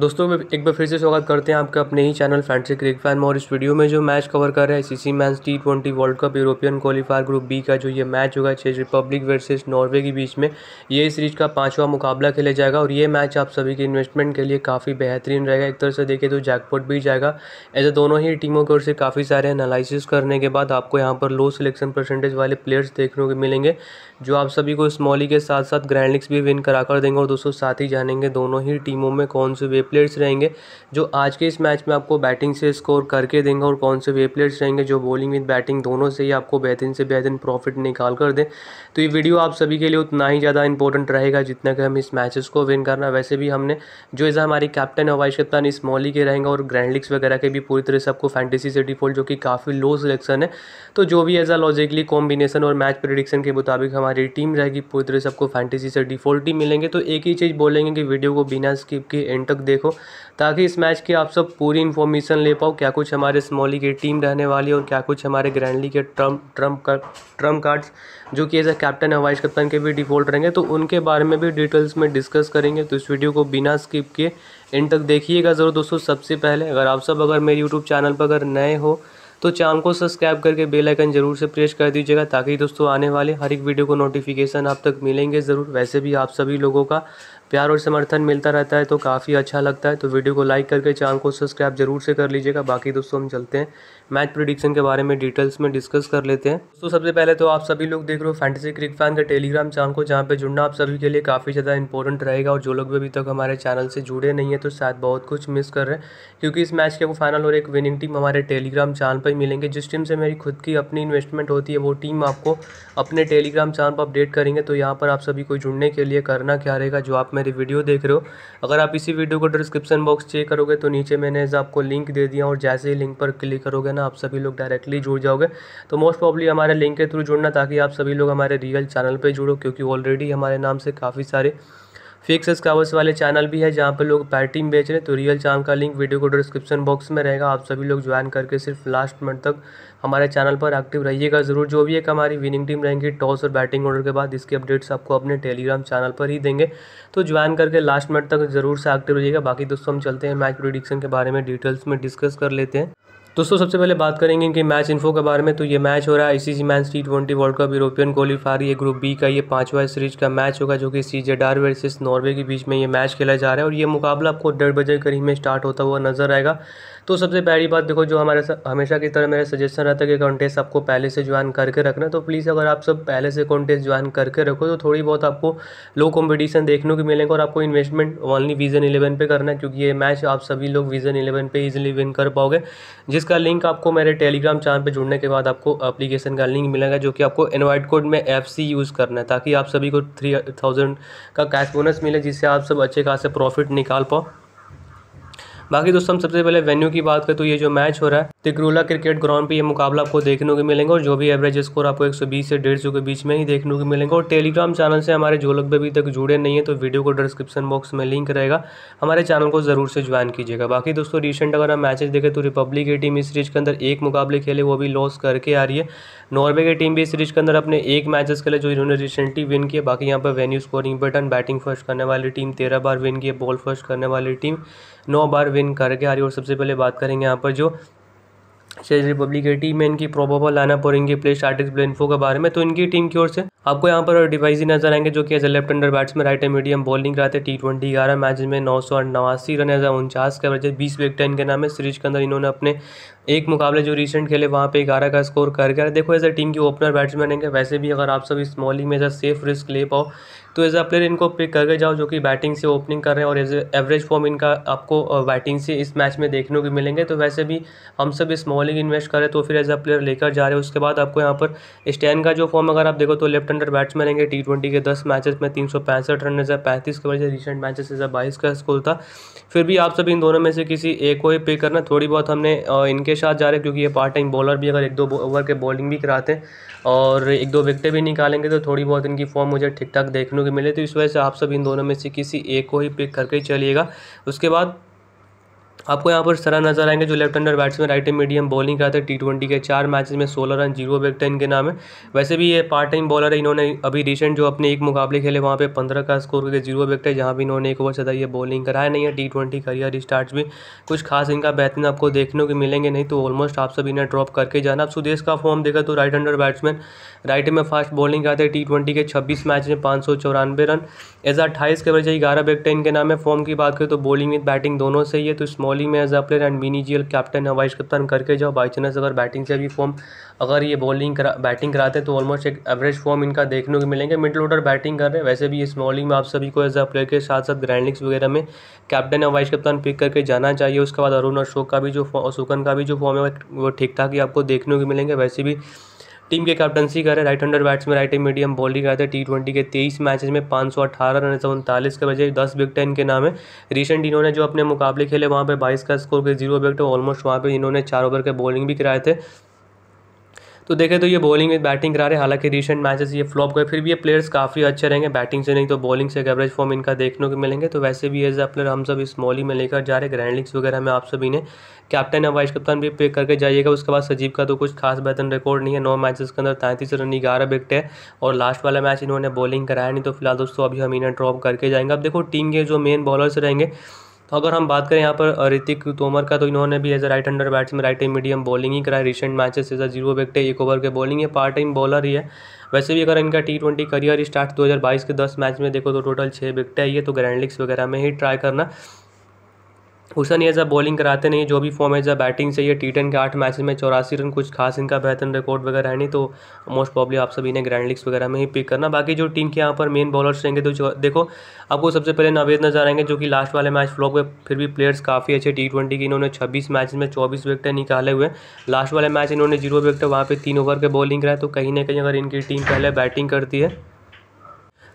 दोस्तों मैं एक बार फिर से स्वागत करते हैं आपका अपने ही चैनल फैंसी क्रिक फैन में और इस वीडियो में जो मैच कवर कर रहे हैं सीसी मैं T twenty World Cup European qualifier group B का जो ये मैच होगा चेज रिपब्लिक वर्सेस नॉर्वे के बीच में ये सीरीज का पांचवा मुकाबला खेला जाएगा और ये मैच आप सभी के इन्वेस्टमेंट के लिए काफ़ी बेहतरीन रहेगा एक तरह से देखें तो जैकपोट भी जाएगा ऐसे दोनों ही टीमों की ओर से काफ़ी सारे एनालिसिस करने के बाद आपको यहाँ पर लो सिलेक्शन परसेंटेज वाले प्लेयर्स देखने को मिलेंगे जो आप सभी को स्मॉली के साथ साथ ग्रैंडलिक्स भी विन करा कर देंगे और दोस्तों साथ ही जानेंगे दोनों ही टीमों में कौन से वे प्लेयर्स रहेंगे जो आज के इस मैच में आपको बैटिंग से स्कोर करके देंगे और कौन से वे प्लेयर्स रहेंगे जो बॉलिंग विद बैटिंग दोनों से ही आपको बेहतरीन से बेहतरीन प्रॉफिट निकाल कर दें तो ये वीडियो आप सभी के लिए उतना ही ज़्यादा इंपॉर्टेंट रहेगा जितना कि हम इस मैचेस को विन करना वैसे भी हमने जो इस हमारी कैप्टन हवाइश कप्तान इस मॉली के रहेंगे और ग्रैंड लिग्स वगैरह के भी पूरी तरह से आपको फैंटेसी से डिफॉल्ट जो कि काफ़ी लो सिलेक्शन है तो जो भी एज लॉजिकली कॉम्बिनेशन और मैच प्रिडिक्शन के मुताबिक हमारी टीम रहेगी पूरी तरह से आपको फैंटेसी से डिफॉल्ट ही मिलेंगे तो एक ही चीज़ बोलेंगे कि वीडियो को बिना स्किप के एंड तक देखो ताकि इस मैच की आप सब पूरी इन्फॉर्मेशन ले पाओ क्या कुछ हमारे स्मॉली की टीम रहने वाली है और क्या कुछ हमारे ग्रैंडली के ट्रम्प ट्रम्प का ट्रम्प कार्ड्स जो कि एज अ कैप्टन और वाइस कैप्टन के भी डिफॉल्ट रहेंगे तो उनके बारे में भी डिटेल्स में डिस्कस करेंगे तो इस वीडियो को बिना स्किप किए इन तक देखिएगा ज़रूर दोस्तों सबसे पहले अगर आप सब अगर मेरे यूट्यूब चैनल पर अगर नए हो तो चैनल को सब्सक्राइब करके बेल आइकन जरूर से प्रेस कर दीजिएगा ताकि दोस्तों आने वाले हर एक वीडियो को नोटिफिकेशन आप तक मिलेंगे ज़रूर वैसे भी आप सभी लोगों का प्यार और समर्थन मिलता रहता है तो काफ़ी अच्छा लगता है तो वीडियो को लाइक करके चैनल को सब्सक्राइब जरूर से कर लीजिएगा बाकी दोस्तों हम चलते हैं मैच प्रोडिक्शन के बारे में डिटेल्स में डिस्कस कर लेते हैं तो सबसे पहले तो आप सभी लोग देख रहे हो फैंटेसी क्रिक फैन का टेलीग्राम चैनल को जहाँ पर जुड़ना आप सभी के लिए काफ़ी ज़्यादा इंपॉर्टेंट रहेगा और जो लोग भी अभी तक हमारे चैनल से जुड़े नहीं है तो शायद बहुत कुछ मिस कर रहे हैं क्योंकि इस मैच के वो फाइनल और एक विनिंग टीम हमारे टेलीग्राम चैनल पर मिलेंगे जिस टीम से मेरी खुद की अपनी इन्वेस्टमेंट होती है वो टीम आपको अपने टेलीग्राम चैनल पर अपडेट करेंगे तो यहाँ पर आप सभी को जुड़ने के लिए करना क्या रहेगा जो आप मेरी वीडियो देख रहे हो अगर आप इसी वीडियो को डिस्क्रिप्शन बॉक्स चेक करोगे तो नीचे मैंने आपको लिंक दे दिया और जैसे ही लिंक पर क्लिक करोगे ना आप सभी लोग डायरेक्टली जुड़ जाओगे तो मोस्ट प्रॉब्ली हमारे लिंक के थ्रू जुड़ना ताकि आप सभी लोग हमारे रियल चैनल पर जुड़ो क्योंकि ऑलरेडी हमारे नाम से काफ़ी सारे फेक सब्सक्राइबर्स वाले चैनल भी है जहाँ पर लोग पैटिंग बेच रहे हैं तो रियल चाम का लिंक वीडियो को डिस्क्रिप्शन बॉक्स में रहेगा आप सभी लोग ज्वाइन करके सिर्फ लास्ट मिनट तक हमारे चैनल पर एक्टिव रहिएगा ज़रूर जो भी एक हमारी विनिंग टीम रहेंगी टॉस और बैटिंग ऑर्डर के बाद इसके अपडेट्स आपको अपने टेलीग्राम चैनल पर ही देंगे तो ज्वाइन करके लास्ट मिनट तक ज़रूर से एक्टिव रहिएगा बाकी दोस्तों हम चलते हैं मैच प्रिडिक्शन के बारे में डिटेल्स में डिस्कस कर लेते हैं दोस्तों सबसे पहले बात करेंगे इनके मैच इन्फो के बारे में तो ये मैच हो रहा है ICC men T twenty World Cup European qualifier ये ग्रुप बी का ये पांचवा सीरीज का मैच होगा जो कि सी जेडार वर्सेस नॉर्वे के बीच में ये मैच खेला जा रहा है और ये मुकाबला आपको डेढ़ बजे करीब में स्टार्ट होता हुआ नजर आएगा तो सबसे पहली बात देखो जो हमारे हमेशा की तरह मेरा सजेशन रहता है कि कॉन्टेस्ट आपको पहले से ज्वाइन करके रखना तो प्लीज़ अगर आप सब पहले से कॉन्टेस्ट ज्वाइन करके रखो तो थोड़ी बहुत आपको लो कॉम्पिटिशन देखने को मिलेंगे और आपको इन्वेस्टमेंट ऑनली विजन इलेवन पर करना है क्योंकि ये मैच आप सभी लोग विजन इलेवन पर ईजिली विन कर पाओगे जिसका लिंक आपको मेरे टेलीग्राम चैनल पर जुड़ने के बाद आपको अप्लीकेशन का लिंक मिलेगा जो कि आपको इन्वाइट कोड में एफ यूज़ करना है ताकि आप सभी को थ्री थाउजेंड का कैश बोनस मिले जिससे आप सब अच्छे खास से प्रॉफिट निकाल पाओ बाकी दोस्तों हम सबसे पहले वेन्यू की बात करें तो ये जो मैच हो रहा है तिकरूला क्रिकेट ग्राउंड पर ये मुकाबला आपको देखने को मिलेंगे और जो भी एवरेज स्कोर आपको एक से डेढ़ के बीच में ही देखने को मिलेंगे और टेलीग्राम चैनल से हमारे जो लोग भी अभी तक जुड़े नहीं है तो वीडियो को डिस्क्रिप्शन बॉक्स में लिंक रहेगा हमारे चैनल को ज़रूर से ज्वाइन कीजिएगा बाकी दोस्तों रिसेंट अगर हम मैच देखें तो रिपब्लिक की टीम इस सीरीज के अंदर एक मुकाबले खेले वो भी लॉस करके आ रही है नॉर्वे की टीम भी इस सीरीज के अंदर अपने एक मैचेस खेले जो इन्होंने रिसेंटली विन किया बाकी यहाँ पर venue scoring button batting first करने वाली टीम तेरह बार विन किया बॉल फर्स्ट करने वाली टीम नौ बार विन विन करके आ रही है और सबसे पहले बात करेंगे यहाँ पर जो रिपब्लिक की टीम है इनकी प्रोबोबल आना पर इनकी प्ले स्टार्टिंग प्लेनफो के बारे में तो इनकी टीम की ओर से आपको यहाँ पर डिवाइस ही नजर आएंगे जो कि as a left hander batsman right and medium bowling कराते टी ट्वेंटी ग्यारह मैच में नौ सौ नवासी रन एज उनचास का एवरेज बीस विकेट के नाम है सीरीज के अंदर इन्होंने अपने एक मुकाबले जो रिसेंट खेले वहाँ पे ग्यारह का स्कोर कर गया देखो एज ए टीम के ओपनर बैट्समैन है वैसे भी अगर आप सब इस मॉलिंग में एज अ सेफ रिस्क ले पाओ तो एज अ प्लेयर इनको पिक करके जाओ जो कि बैटिंग से ओपनिंग कर रहे हैं और एज एवरेज फॉर्म इनका आपको बैटिंग से इस मैच में देखने को मिलेंगे तो वैसे भी हम सब इस मॉलिंग इन्वेस्ट करें तो फिर एज अ प्लेयर लेकर जा रहे हैं उसके बाद आपको यहाँ पर स्टैन का जो फॉर्म अगर आप देखो तो लेफ्ट डिफेंडर बैट्समैन रहेंगे टी ट्वेंटी के दस मैचेस में तीन सौ पैंसठ रन है पैंतीस के वजह रिसेंट मैचेस है बाईस का स्कोर था फिर भी आप सभी इन दोनों में से किसी एक को ही पे करना थोड़ी बहुत हमने इनके साथ जा रहे क्योंकि ये पार्ट टाइम बॉलर भी अगर एक दो ओवर के बॉलिंग भी कराते हैं और एक दो विकटें भी निकालेंगे तो थोड़ी बहुत इनकी फॉर्म मुझे ठीक ठाक देखने को मिले तो इस वजह से आप सब इन दोनों में से किसी एक को ही पिक करके ही चलिएगा उसके बाद आपको यहाँ पर सरा नजर आएंगे जो left hander batsman right and medium bowling करते हैं टी ट्वेंटी के चार मैचेस में सोलह रन जीरो विकेट इनके नाम है वैसे भी ये पार्ट टाइम बॉलर है इन्होंने अभी रिसेंट जो अपने एक मुकाबले खेले वहाँ पे पंद्रह का स्कोर करके जीरो विकेट है जहाँ भी इन्होंने एक ओवर सदा ये बॉलिंग कराया नहीं है टी ट्वेंटी करियर स्टार्ट भी कुछ खास इनका बेहतरीन आपको देखने को मिलेंगे नहीं तो ऑलमोस्ट आप सब इन्हें ड्रॉप करके जाना आप सुदेश का फॉर्म देखा तो राइट हैंडर बैट्समैन राइट में फास्ट बॉलिंग कराते टी ट्वेंटी के छब्बीस मैच में पाँच सौ चौरानवे रन एज अट्ठाईस के बजाय ग्यारह विकेट इनके नाम है फॉर्म की बात करें तो बॉलिंग विद बैटिंग दोनों से ही है तो स्मॉल बॉलिंग में as a player and mini L captain है वाइस कप्तान करके जाओ बाई चांस अगर बैटिंग से भी फॉर्म अगर ये बॉलिंग करा बैटिंग कराते तो ऑलमोस्ट एक एवरेज फॉर्म इनका देखने को मिलेंगे मिडिल ऑर्डर बैटिंग कर रहे हैं वैसे भी इस बॉलिंग में आप सभी को एज अ प्लेयर के साथ साथ ग्रैंड लिग्स वगैरह में कैप्टन या वाइस कप्तान पिक करके जाना चाहिए उसके बाद अरुण अशोक का भी जो सुकन का भी जो फॉर्म है वो ठीक ठाक ही आपको देखने को मिलेंगे वैसे भी टीम के कैप्टनसी करें right bats batsman right medium bowling करते टी ट्वेंटी के तेईस मैचेस में पाँच सौ अठारह रन सौ उनतालीस के बजे दस विकेट इनके नाम है रिसेंट इन्होंने जो अपने मुकाबले खेले वहाँ पर बाईस का स्कोर के जीरो विकेट ऑलमोस्ट वहाँ पर इन्होंने चार ओवर के बॉलिंग भी कराए थे तो देखें तो ये बॉलिंग विद बैटिंग करा रहे हैं हालांकि रिसेंट मैचेस ये फ्लॉप गए फिर भी ये प्लेयर्स काफ़ी अच्छे रहेंगे बैटिंग से नहीं तो बॉलिंग से एवरेज फॉर्म इनका देखने को मिलेंगे तो वैसे भी एज अ प्लेयर हम सब इस मॉली में लेकर जा रहे हैं ग्रैंड लीग्स वगैरह में आप सभी ने कैप्टन या वाइस कप्तान भी पे करके जाइएगा उसके बाद सजीव का तो कुछ खास बेहतर रिकॉर्ड नहीं है नौ मैचेस के अंदर तैंतीस रन ग्यारह विकेट है और लास्ट वाला मैच इन्होंने बॉलिंग कराया नहीं तो फिलहाल दोस्तों अभी हम इन्हें ड्रॉप करके जाएंगे अब देखो टीम के जो मेन बॉलर्स रहेंगे तो अगर हम बात करें यहाँ पर ऋतिक तोमर का तो इन्होंने भी as a right hander batsman right time medium bowling ही कराई recent matches as a zero wickets एक ओवर के बॉलिंग है पार्ट टाइम बॉलर ही है वैसे भी अगर इनका टी ट्वेंटी करियर स्टार्ट बाईस के दस मैच में देखो तो टोटल छः विकटें आई है तो ग्रैंड लीग्स वगैरह में ही ट्राई करना हुसन एज़ा बॉलिंग कराते नहीं जो भी फॉर्म है जब बैटिंग चाहिए टी टेन के आठ मैच में चौरासी रन कुछ खास इनका बेहतर रिकॉर्ड वगैरह है नहीं तो मोस्ट प्रॉब्ली आप सभी ने ग्रैंड लीग्स वगैरह में ही पिक करना बाकी जो टीम के यहाँ पर मेन बॉलर्स रहेंगे तो देखो आपको सबसे पहले नवेद नजर आएंगे जो कि लास्ट वाले मैच फ्लॉप हुए फिर भी प्लेयर्स काफ़ी अच्छे टी ट्वेंटी के इन्होंने छब्बीस मैच में चौबीस विकटें निकाले हुए लास्ट वाले मैच इन्होंने जीरो विकेट वहाँ पर तीन ओवर के बॉलिंग कराए तो कहीं ना कहीं अगर इनकी टीम पहले बैटिंग करती है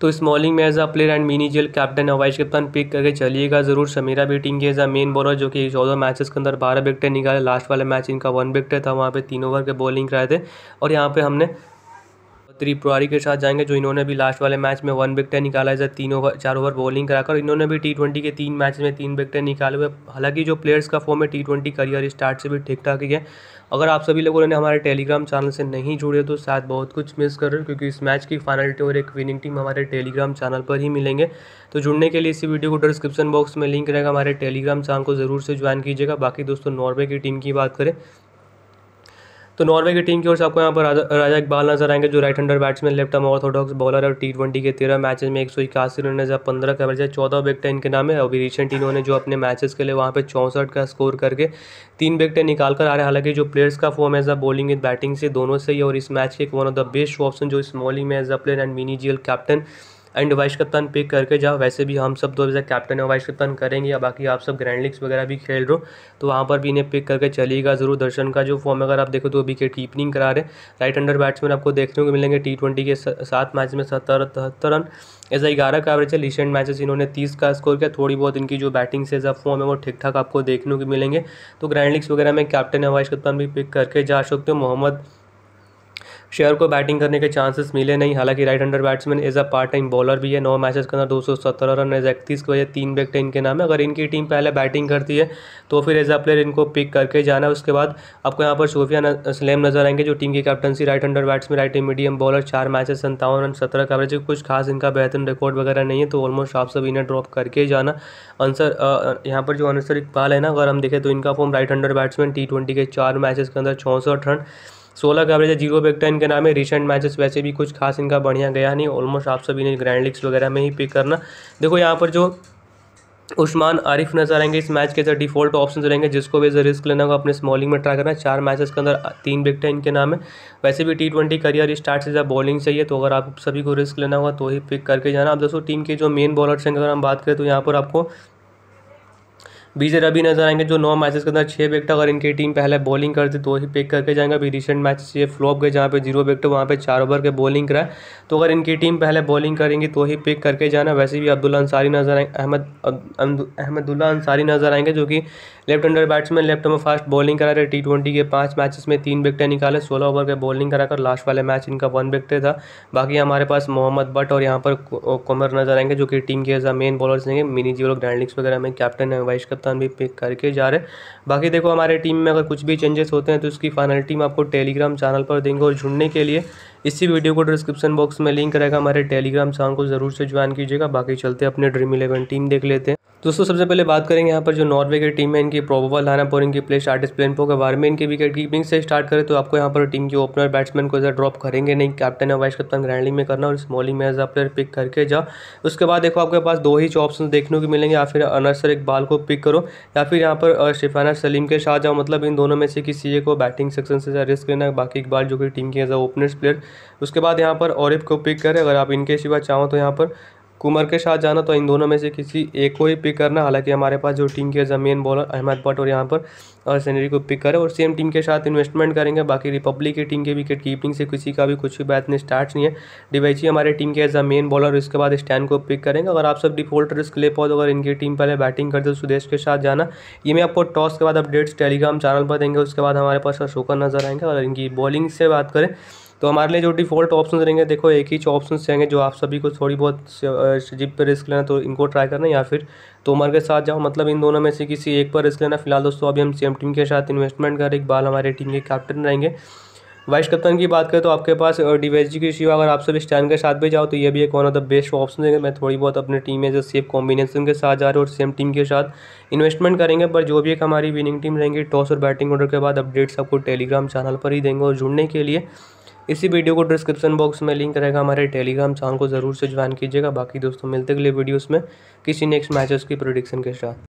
तो स्मॉलिंग में as a player and mini GL captain और वाइस कप्तान पिक करके चलिएगा ज़रूर समीरा बेटिंग के एज अ मेन बॉलर जो कि चौदह मैचेस के अंदर बारह विकटें निकाले लास्ट वाला मैच इनका वन विकटे था वहाँ पे तीन ओवर के बॉलिंग कराए थे और यहाँ पे हमने त्रिपुरारी के साथ जाएंगे जो इन्होंने भी लास्ट वाले मैच में वन विकटें निकाला है तीन ओवर चार ओवर बॉलिंग कराकर इन्होंने भी टी ट्वेंटी के तीन मैच में तीन विकटें निकाले हुए हालांकि जो प्लेयर्स का फॉर्म है टी ट्वेंटी करियर स्टार्ट से भी ठीक ठाक ही है अगर आप सभी लोगों ने हमारे टेलीग्राम चैनल से नहीं जुड़े तो शायद बहुत कुछ मिस कर रहे हो क्योंकि इस मैच की फाइनलिटी और एक विनिंग टीम हमारे टेलीग्राम चैनल पर ही मिलेंगे तो जुड़ने के लिए इसी वीडियो को डिस्क्रिप्शन बॉक्स में लिंक रहेगा हमारे टेलीग्राम चैनल को ज़रूर से ज्वाइन कीजिएगा बाकी दोस्तों नॉर्वे की टीम की बात करें तो नॉर्वे की टीम की ओर से आपको यहाँ पर राजा, इकबाल नजर आएंगे जो right hander batsman left arm orthodox bowler और टी ट्वेंटी के तेरह मैचेस में एक सौ इक्यासी रन है पंद्रह का एवरेज है चौदह विकेट इनके नाम है अभी रिसेंट इन्होंने जो अपने मैचेस के लिए वहाँ पर चौंसठ का स्कोर करके तीन विकेटें निकाल कर आ रहे हैं हालांकि जो प्लेयर्स का फॉर्म है बॉलिंग बैटिंग से दोनों से ही और इस मैच के एक one of the best option जो स्मॉलिंग में as a player and mini GL captain and vice कप्तान पिक करके जाओ वैसे भी हम सब बजे कैप्टन और वाइस कप्तान करेंगे या बाकी आप सब ग्रैंड लीग्स वगैरह भी खेल रहे हो तो वहाँ पर भी इन्हें पिक करके चलिएगा ज़रूर दर्शन का जो फॉर्म अगर आप देखो तो अभी के कीपनिंग करा रहे राइट अंडर बैट्समैन आपको देखने को मिलेंगे टी ट्वेंटी के सात मैच में सत्तर तहत्तर रन ऐसा ग्यारह का एवरेज है रिसेंट मैचेस इन्होंने तीस का स्कोर किया थोड़ी बहुत इनकी जो बैटिंग से जब फॉर्म है वो ठीक ठाक आपको देखने को मिलेंगे तो ग्रैंड लीग्स वगैरह में कैप्टन या वाइस कप्तान भी पिक करके जा सकते हो मोहम्मद शेयर को बैटिंग करने के चांसेस मिले नहीं हालांकि right hander batsman as a part time bowler भी है नौ मैचेस के अंदर दो सौ सत्रह रन एज इकतीस की वजह तीन विकेट इनके नाम है अगर इनकी टीम पहले बैटिंग करती है तो फिर एज अ प्लेयर इनको पिक करके जाना है उसके बाद आपको यहाँ पर सोफिया स्लेम नजर आएंगे जो टीम की captaincy right hander batsman right medium bowler चार मैचेस संतावन रन सत्रह का एवरेज कुछ खास इनका बेहतरीन रिकॉर्ड वगैरह नहीं है तो ऑलमोस्ट आप सब इन्हें ड्रॉप करके जाना आंसर यहाँ पर जो आंसर इकबाल है ना अगर हम देखें तो इनका form right hander batsman T twenty के चार मैचेस के अंदर चौंसठ रन सोलह का एवरेज है जीरो बेकटाइन इनके नाम है रिसेंट मैचेस वैसे भी कुछ खास इनका बढ़िया गया नहीं ऑलमोस्ट आप सभी ने ग्रैंड लीग्स वगैरह में ही पिक करना देखो यहाँ पर जो उस्मान आरिफ नजर आएंगे इस मैच के अंदर डिफॉल्ट ऑप्शन रहेंगे जिसको भी जो रिस्क लेना होगा अपने स्मॉलिंग में ट्राई करना चार मैचेस के अंदर तीन है इनके नाम है वैसे भी टी ट्वेंटी करियर स्टार्ट से ज़्यादा बॉलिंग चाहिए तो अगर आप सभी को रिस्क लेना होगा तो ही पिक करके जाना आप दोस्तों टीम के जो मेन बॉलर्स हैं अगर हम बात करें तो यहाँ पर आपको बीजे रवि नजर आएंगे जो नौ मैचेस के अंदर छः विकेट अगर इनकी टीम पहले बॉलिंग करती तो ही पिक करके जाएंगे अभी रिसेंट मैच ये फ्लॉप गए जहाँ पे जीरो विकेट वहाँ पे चार ओवर के बॉलिंग कराए तो अगर इनकी टीम पहले बॉलिंग करेंगी तो ही पिक करके जाना वैसे भी अब्दुल्ला अंसारी नजर आएंगे अहमद अहमदुल्ला अंसारी नजर आएंगे जो कि लेफ्ट अंडर बैट्समैन लेफ्ट में फास्ट बॉलिंग करा रहे टी ट्वेंटी के पाँच मैचेस में तीन विकेटें निकाले सोलह ओवर के बॉलिंग कराकर लास्ट वाले मैच इनका वन विकेट था बाकी हमारे पास मोहम्मद बट और यहाँ पर कोमर नजर आएंगे जो कि टीम के एज मेन बॉलर्स हैं मिनी जी लोग ग्रैंड वगैरह में कैप्टन है वाइस कप कप्तान भी पिक करके जा रहे हैं बाकी देखो हमारे टीम में अगर कुछ भी चेंजेस होते हैं तो उसकी फाइनल टीम आपको टेलीग्राम चैनल पर देंगे और जुड़ने के लिए इसी वीडियो को डिस्क्रिप्शन बॉक्स में लिंक रहेगा हमारे टेलीग्राम चैनल को ज़रूर से ज्वाइन कीजिएगा बाकी चलते अपने ड्रीम इलेवन टीम देख लेते हैं दोस्तों सबसे पहले बात करेंगे यहाँ पर जो नॉर्वे की टीम है इनकी प्रोबोबल पर इनकी प्ले स्टार्टिस प्लेनपो के बारे में इनकी विकेट कीपिंग से स्टार्ट करें तो आपको यहाँ पर टीम के ओपनर बैट्समैन को ज्यादा ड्रॉप करेंगे नहीं कैप्टन या वाइस कप्तान ग्रैंडिंग में करना और स्मॉलिंग में एज अ प्लेयर पिक करके जाओ उसके बाद देखो आपके पास दो ही ऑप्शन देखने को मिलेंगे या फिर अनसर इकबाल को पिक करो या फिर यहाँ पर शिफाना सलीम के साथ जाओ मतलब इन दोनों में से किसी को बैटिंग सेक्शन से रिस्क लेना बाकी इकबाल जो कि टीम के एज अ ओपनर्स प्लेयर उसके बाद यहाँ पर औरफ को पिक करें अगर आप इनके सिवा चाहो तो यहाँ पर कुमार के साथ जाना तो इन दोनों में से किसी एक को ही पिक करना हालांकि हमारे पास जो टीम के मेन बॉलर अहमद भट्ट और यहाँ पर और सैनरी को पिक करें और सेम टीम के साथ इन्वेस्टमेंट करेंगे बाकी रिपब्लिक की टीम के विकेट कीपिंग से किसी का भी कुछ भी बात नहीं स्टार्ट नहीं है डिवाइची हमारे टीम के एज अ मेन बॉलर उसके बाद स्टैंड को पिक करेंगे अगर आप सब डिफॉल्ट रिस्क ले पाओ तो अगर इनकी टीम पहले बैटिंग कर दो तो सुदेश के साथ जाना ये मैं आपको टॉस के बाद अपडेट्स टेलीग्राम चैनल पर देंगे उसके बाद हमारे पास अशोकन नजर आएंगे और इनकी बॉलिंग से बात करें तो हमारे लिए जो डिफ़ॉल्ट ऑप्शन रहेंगे देखो एक ही ऑप्शन रहेंगे जो आप सभी को थोड़ी बहुत जिप पर रिस्क लेना तो इनको ट्राई करना या फिर तोमर के साथ जाओ मतलब इन दोनों में से किसी एक पर रिस्क लेना फिलहाल दोस्तों अभी हम सेम टीम के साथ इन्वेस्टमेंट कर बाल हमारे टीम के कैप्टन रहेंगे वाइस कप्तान की बात करें तो आपके पास जी के सिवा अगर आप सब स्टैंड के साथ भी जाओ तो ये भी एक one of the best option है मैं थोड़ी बहुत अपनी टीम में जो सेफ कॉम्बिनेशन के साथ जा रहे और सेम टीम के साथ इन्वेस्टमेंट करेंगे पर जो भी एक हमारी विनिंग टीम रहेंगी टॉस और बैटिंग ऑर्डर के बाद अपडेट्स आपको टेलीग्राम चैनल पर ही देंगे और जुड़ने के लिए इसी वीडियो को डिस्क्रिप्शन बॉक्स में लिंक रहेगा हमारे टेलीग्राम चैनल को ज़रूर से ज्वाइन कीजिएगा बाकी दोस्तों मिलते अगले वीडियोस में किसी नेक्स्ट मैचेस की प्रोडिक्शन के साथ